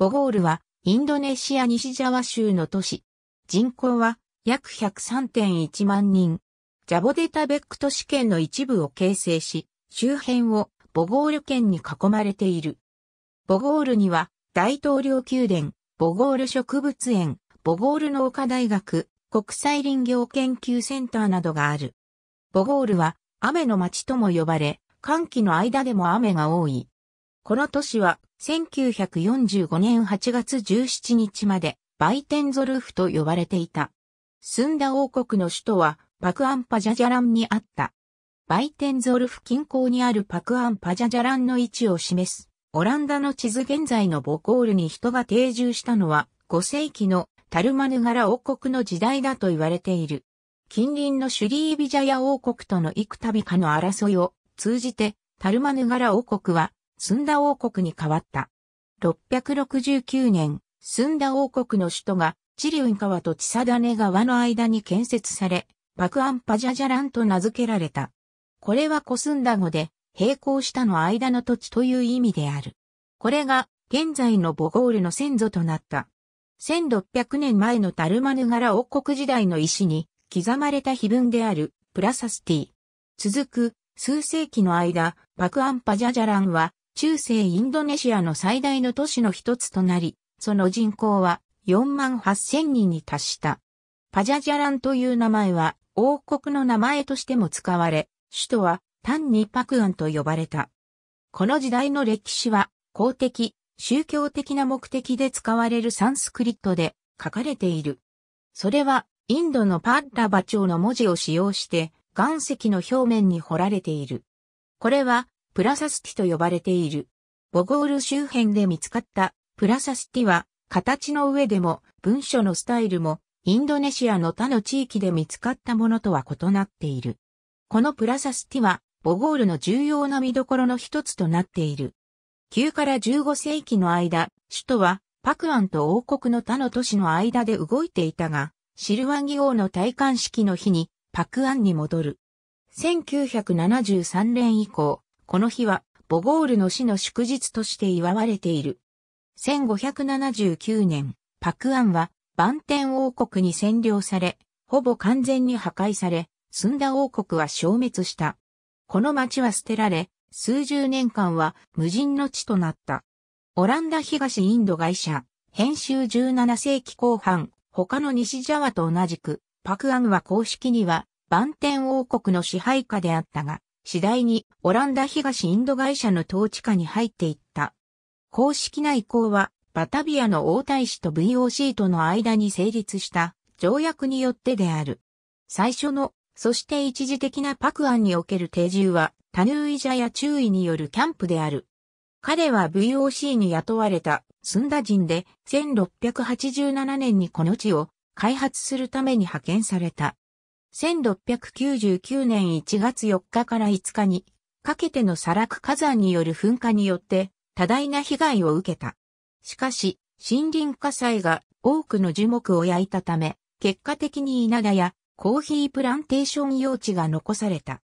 ボゴールはインドネシア西ジャワ州の都市。人口は約103.1万人。ジャボデタベック都市圏の一部を形成し、周辺をボゴール県に囲まれている。ボゴールには大統領宮殿、ボゴール植物園、ボゴール農科大学、国際林業研究センターなどがある。ボゴールは雨の街とも呼ばれ、寒気の間でも雨が多い。この都市は1945年8月17日までバイテンゾルフと呼ばれていた。スンダ王国の首都はパクアンパジャジャランにあった。バイテンゾルフ近郊にあるパクアンパジャジャランの位置を示すオランダの地図現在のボコールに人が定住したのは5世紀のタルマヌガラ王国の時代だと言われている。近隣のシュリービジャヤ王国との幾度かの争いを通じてタルマヌガラ王国はスンダ王国に変わった。669年、スンダ王国の首都が、チリウン川とチサダネ川の間に建設され、バクアンパジャジャランと名付けられた。これはコスンダ語で、並行したの間の土地という意味である。これが、現在のボゴールの先祖となった。1600年前のタルマヌガラ王国時代の石に刻まれた碑文であるプラサスティ。続く数世紀の間、バクアンパジャジャランは中世インドネシアの最大の都市の一つとなり、その人口は4万8000人に達した。パジャジャランという名前は王国の名前としても使われ、首都は単にパクアンと呼ばれた。この時代の歴史は公的、宗教的な目的で使われるサンスクリットで書かれている。それはインドのパッラバ朝の文字を使用して岩石の表面に彫られている。これはプラサスティと呼ばれている。ボゴール周辺で見つかったプラサスティは形の上でも文書のスタイルもインドネシアの他の地域で見つかったものとは異なっている。このプラサスティはボゴールの重要な見どころの一つとなっている。9から15世紀の間、首都はパクアンと王国の他の都市の間で動いていたが、シルワンギ王の戴冠式の日にパクアンに戻る。1973年以降、この日はボゴールの死の祝日として祝われている。1579年、パクアンはバンテン王国に占領され、ほぼ完全に破壊され、スンダ王国は消滅した。この町は捨てられ、数十年間は無人の地となった。オランダ東インド会社、編集17世紀後半、他の西ジャワと同じく、パクアンは公式には、バンテン王国の支配下であったが、次第にオランダ東インド会社の統治下に入っていった。公式な移行は、バタビアの王太子と VOC との間に成立した条約によってである。最初の、そして一時的なパクアンにおける定住は、タヌーイジャや注意によるキャンプである。彼は VOC に雇われたスンダ人で1687年にこの地を開発するために派遣された。1699年1月4日から5日に、かけての砂落火山による噴火によって、多大な被害を受けた。しかし、森林火災が多くの樹木を焼いたため、結果的に稲田やコーヒープランテーション用地が残された。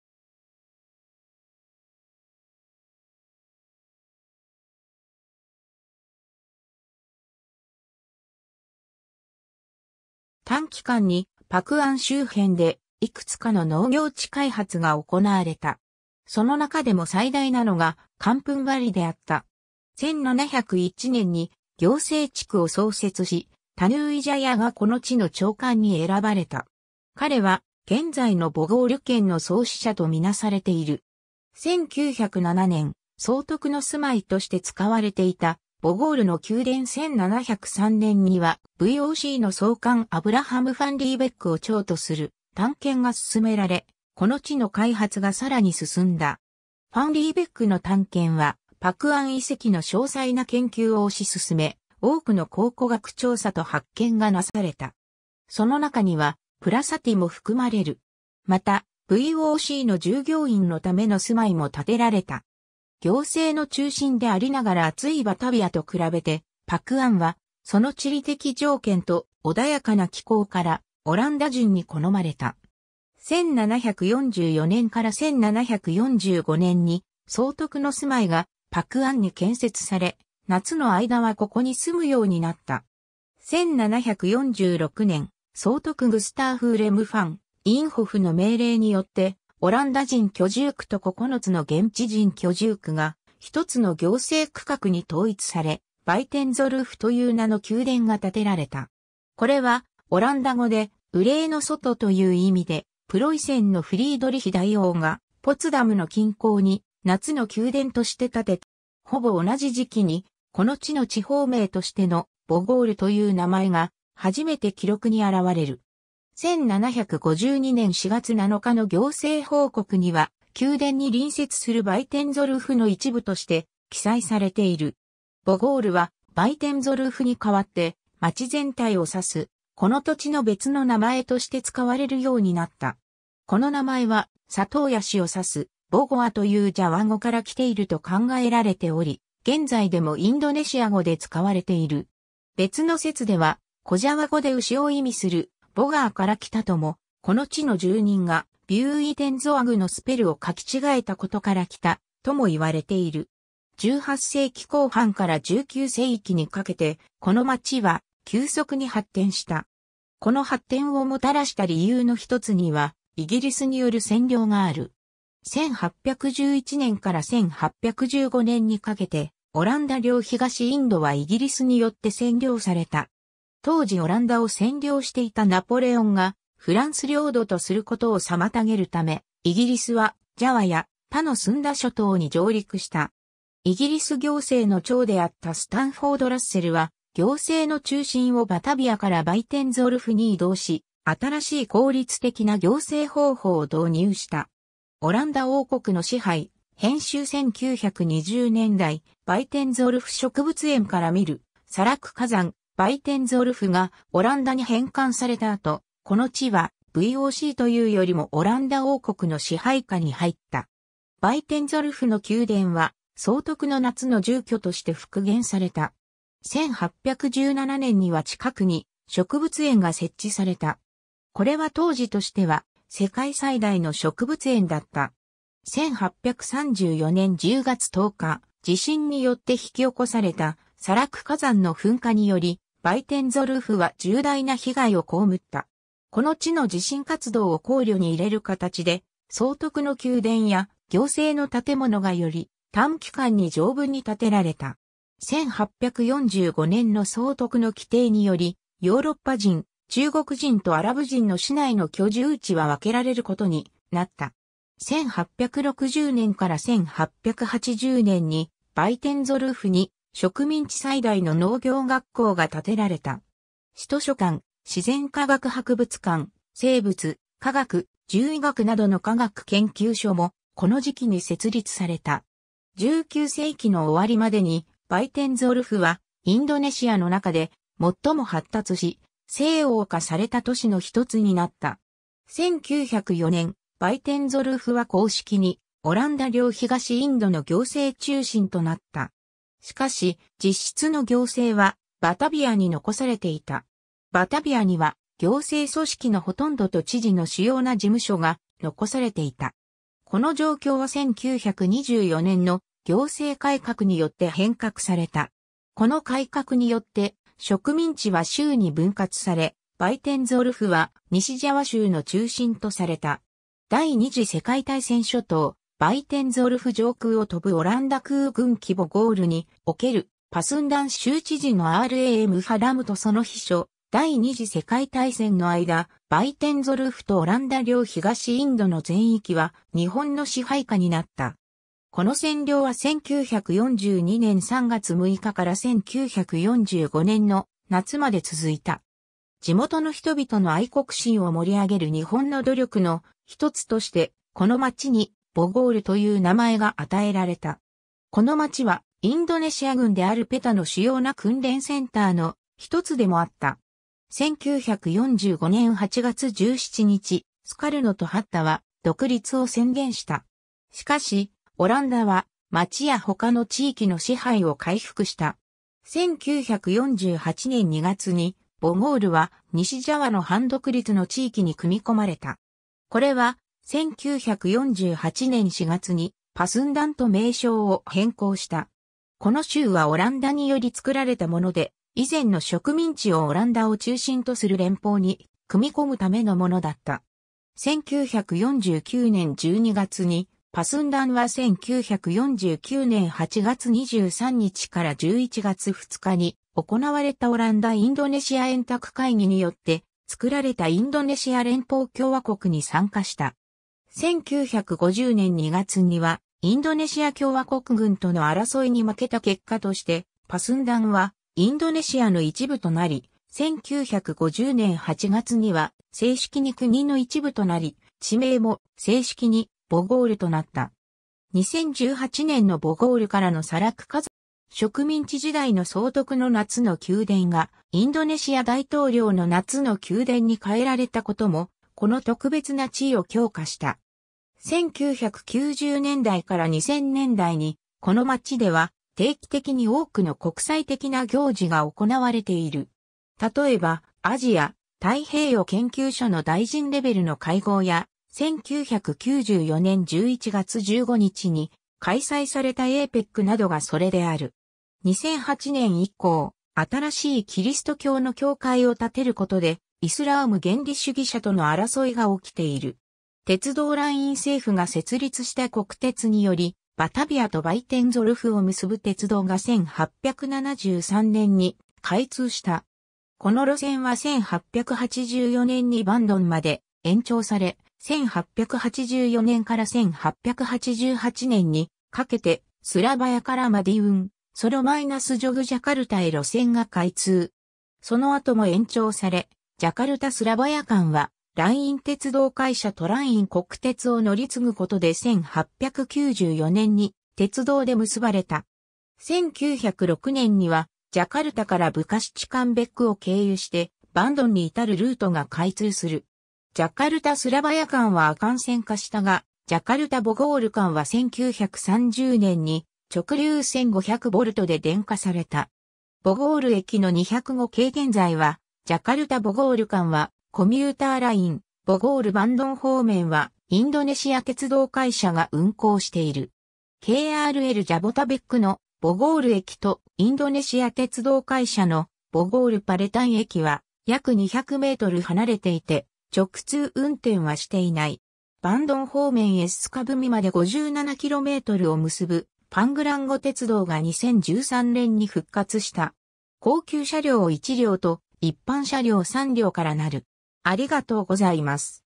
短期間に白安周辺でいくつかの農業地開発が行われた。その中でも最大なのが、寒粉狩りであった。1701年に行政地区を創設し、タヌーイジャヤがこの地の長官に選ばれた。彼は、現在の母語旅券の創始者とみなされている。1907年、総督の住まいとして使われていたボゴールの宮殿1703年には VOC の創刊アブラハム・ファン・リーベックを長とする探検が進められ、この地の開発がさらに進んだ。ファン・リーベックの探検は、パクアン遺跡の詳細な研究を推し進め、多くの考古学調査と発見がなされた。その中には、プラサティも含まれる。また、VOC の従業員のための住まいも建てられた。行政の中心でありながら暑いバタビアと比べて、パクアンは、その地理的条件と穏やかな気候から、オランダ人に好まれた。1744年から1745年に、総督の住まいがパクアンに建設され、夏の間はここに住むようになった。1746年、総督グスターフ・レムファン、インホフの命令によって、オランダ人居住区と9つの現地人居住区が、一つの行政区画に統一され、バイテンゾルフという名の宮殿が建てられた。これは、オランダ語で、憂いの外という意味で、プロイセンのフリードリヒ大王が、ポツダムの近郊に、夏の宮殿として建てた。ほぼ同じ時期に、この地の地方名としての、ボゴールという名前が、初めて記録に現れる。1752年4月7日の行政報告には、宮殿に隣接するバイテンゾルフの一部として記載されている。ボゴールはバイテンゾルフに代わって町全体を指す、この土地の別の名前として使われるようになった。この名前は、佐藤屋氏を指す、ボゴアというジャワ語から来ていると考えられており、現在でもインドネシア語で使われている。別の説では、小ジャワ語で牛を意味する、ボガーから来たとも、この地の住人がビューイテンゾアグのスペルを書き違えたことから来たとも言われている。18世紀後半から19世紀にかけて、この町は急速に発展した。この発展をもたらした理由の一つには、イギリスによる占領がある。1811年から1815年にかけて、オランダ領東インドはイギリスによって占領された。当時オランダを占領していたナポレオンがフランス領土とすることを妨げるため、イギリスはジャワや他のスンダ諸島に上陸した。イギリス行政の長であったスタンフォード・ラッセルは、行政の中心をバタビアからバイテンゾルフに移動し、新しい効率的な行政方法を導入した。オランダ王国の支配、編集1920年代、バイテンゾルフ植物園から見る、サラク火山、バイテンゾルフがオランダに返還された後、この地は VOC というよりもオランダ王国の支配下に入った。バイテンゾルフの宮殿は、総督の夏の住居として復元された。1817年には近くに植物園が設置された。これは当時としては世界最大の植物園だった。1834年10月10日、地震によって引き起こされた砂落火山の噴火によりバイテンゾルフは重大な被害を被った。この地の地震活動を考慮に入れる形で、総督の宮殿や行政の建物がより短期間に条文に建てられた。1845年の総督の規定により、ヨーロッパ人、中国人とアラブ人の市内の居住地は分けられることになった。1860年から1880年にバイテンゾルフに植民地最大の農業学校が建てられた。市図書館、自然科学博物館、生物、科学、獣医学などの科学研究所も、この時期に設立された。19世紀の終わりまでに、バイテンゾルフは、インドネシアの中で、最も発達し、西欧化された都市の一つになった。1904年、バイテンゾルフは公式に、オランダ領東インドの行政中心となった。しかし、実質の行政はバタビアに残されていた。バタビアには行政組織のほとんどと知事の主要な事務所が残されていた。この状況は1924年の行政改革によって変革された。この改革によって植民地は州に分割され、バイテンゾルフは西ジャワ州の中心とされた。第二次世界大戦初頭、バイテンゾルフ上空を飛ぶオランダ空軍規模ゴールにおけるパスンダン州知事の RAM ハラムとその秘書、第二次世界大戦の間、バイテンゾルフとオランダ領東インドの全域は日本の支配下になった。この占領は1942年3月6日から1945年の夏まで続いた。地元の人々の愛国心を盛り上げる日本の努力の一つとして、この町にボゴールという名前が与えられた。この町はインドネシア軍であるペタの主要な訓練センターの一つでもあった。1945年8月17日、スカルノとハッタは独立を宣言した。しかし、オランダは町や他の地域の支配を回復した。1948年2月に、ボゴールは西ジャワの反独立の地域に組み込まれた。これは1948年4月にパスンダンと名称を変更した。この州はオランダにより作られたもので、以前の植民地をオランダを中心とする連邦に組み込むためのものだった。1949年12月に、パスンダンは1949年8月23日から11月2日に行われたオランダ・インドネシア円卓会議によって作られたインドネシア連邦共和国に参加した。1950年2月には、インドネシア共和国軍との争いに負けた結果として、パスンダンはインドネシアの一部となり、1950年8月には正式に国の一部となり、地名も正式にボゴールとなった。2018年のボゴールからのサラク家族、植民地時代の総督の夏の宮殿がインドネシア大統領の夏の宮殿に変えられたことも、この特別な地位を強化した。1990年代から2000年代に、この町では定期的に多くの国際的な行事が行われている。例えば、アジア、太平洋研究所の大臣レベルの会合や、1994年11月15日に開催された APEC などがそれである。2008年以降、新しいキリスト教の教会を建てることで、イスラーム原理主義者との争いが起きている。鉄道ライン政府が設立した国鉄により、バタビアとバイテンゾルフを結ぶ鉄道が1873年に開通した。この路線は1884年にバンドンまで延長され、1884年から1888年にかけてスラバヤからマディウン、ソロマイナスジョグジャカルタへ路線が開通。その後も延長され、ジャカルタスラバヤ間はライン鉄道会社トライン国鉄を乗り継ぐことで1894年に鉄道で結ばれた。1906年にはジャカルタからブカシチカンベックを経由してバンドンに至るルートが開通する。ジャカルタスラバヤ間はアカン線化したが、ジャカルタボゴール間は1930年に直流1 5 0 0トで電化された。ボゴール駅の205系現在は、ジャカルタボゴール間はコミューターライン、ボゴール・バンドン方面は、インドネシア鉄道会社が運行している。KRL ジャボタベックのボゴール駅とインドネシア鉄道会社のボゴールパレタン駅は約200メートル離れていて直通運転はしていない。バンドン方面エスカブミまで5 7トルを結ぶパングランゴ鉄道が2013年に復活した。高級車両1両と一般車両3両からなるありがとうございます。